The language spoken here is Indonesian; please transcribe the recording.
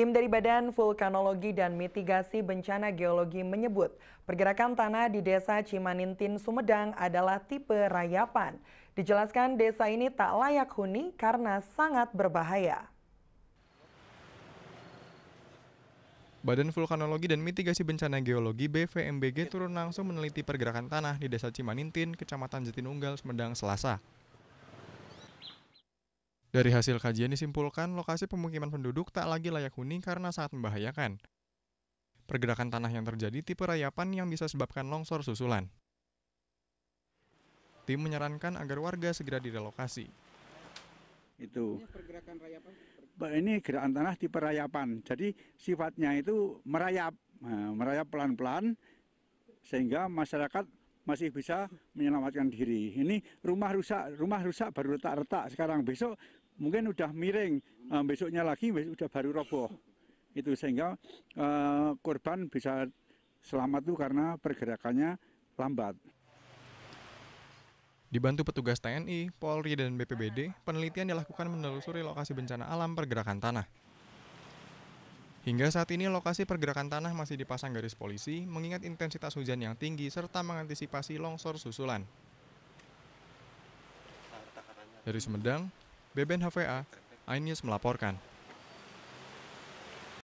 Tim dari Badan Vulkanologi dan Mitigasi Bencana Geologi menyebut, pergerakan tanah di desa Cimanintin, Sumedang adalah tipe rayapan. Dijelaskan desa ini tak layak huni karena sangat berbahaya. Badan Vulkanologi dan Mitigasi Bencana Geologi BVMBG turun langsung meneliti pergerakan tanah di Desa Cimanintin, Kecamatan Jatinunggal, Sumedang, Selasa. Dari hasil kajian disimpulkan, lokasi pemukiman penduduk tak lagi layak huni karena sangat membahayakan. Pergerakan tanah yang terjadi tipe rayapan yang bisa sebabkan longsor susulan. Tim menyarankan agar warga segera direlokasi. Itu. Ini pergerakan rayapan? Ini gerakan tanah tipe rayapan. Jadi sifatnya itu merayap, e, merayap pelan-pelan sehingga masyarakat masih bisa menyelamatkan diri. Ini rumah rusak, rumah rusak baru retak-retak. Sekarang besok mungkin udah miring uh, besoknya lagi udah baru roboh itu sehingga uh, korban bisa selamat tuh karena pergerakannya lambat. Dibantu petugas TNI, Polri, dan BPBD, penelitian dilakukan menelusuri lokasi bencana alam pergerakan tanah. Hingga saat ini lokasi pergerakan tanah masih dipasang garis polisi mengingat intensitas hujan yang tinggi serta mengantisipasi longsor susulan. Dari Sumedang, Beben HVA, iNews melaporkan.